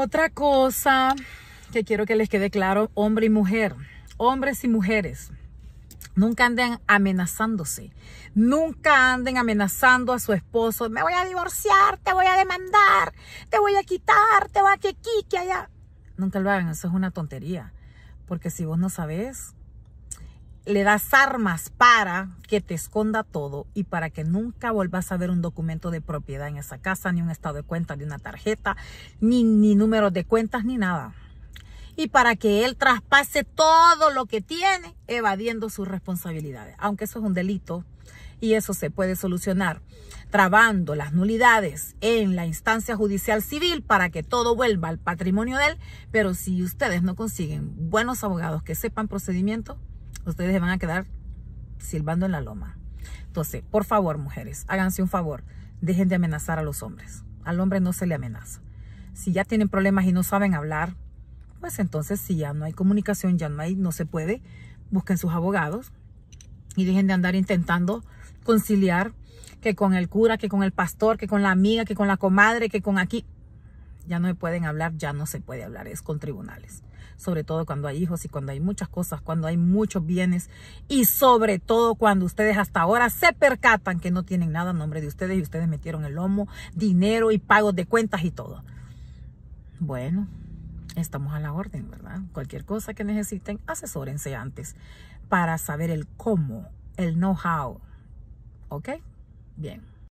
Otra cosa que quiero que les quede claro, hombre y mujer, hombres y mujeres, nunca anden amenazándose, nunca anden amenazando a su esposo, me voy a divorciar, te voy a demandar, te voy a quitar, te voy a que quique allá. Nunca lo hagan, eso es una tontería, porque si vos no sabes, le das armas para que te esconda todo y para que nunca vuelvas a ver un documento de propiedad en esa casa, ni un estado de cuenta, ni una tarjeta, ni, ni números de cuentas, ni nada. Y para que él traspase todo lo que tiene evadiendo sus responsabilidades. Aunque eso es un delito y eso se puede solucionar trabando las nulidades en la instancia judicial civil para que todo vuelva al patrimonio de él. Pero si ustedes no consiguen buenos abogados que sepan procedimiento, ustedes se van a quedar silbando en la loma. Entonces, por favor, mujeres, háganse un favor. Dejen de amenazar a los hombres. Al hombre no se le amenaza. Si ya tienen problemas y no saben hablar, pues entonces si ya no hay comunicación, ya no hay, no se puede, busquen sus abogados y dejen de andar intentando conciliar que con el cura, que con el pastor, que con la amiga, que con la comadre, que con aquí ya no pueden hablar, ya no se puede hablar, es con tribunales. Sobre todo cuando hay hijos y cuando hay muchas cosas, cuando hay muchos bienes y sobre todo cuando ustedes hasta ahora se percatan que no tienen nada a nombre de ustedes y ustedes metieron el lomo, dinero y pagos de cuentas y todo. Bueno, estamos a la orden, ¿verdad? Cualquier cosa que necesiten, asesórense antes para saber el cómo, el know-how. ¿Ok? Bien.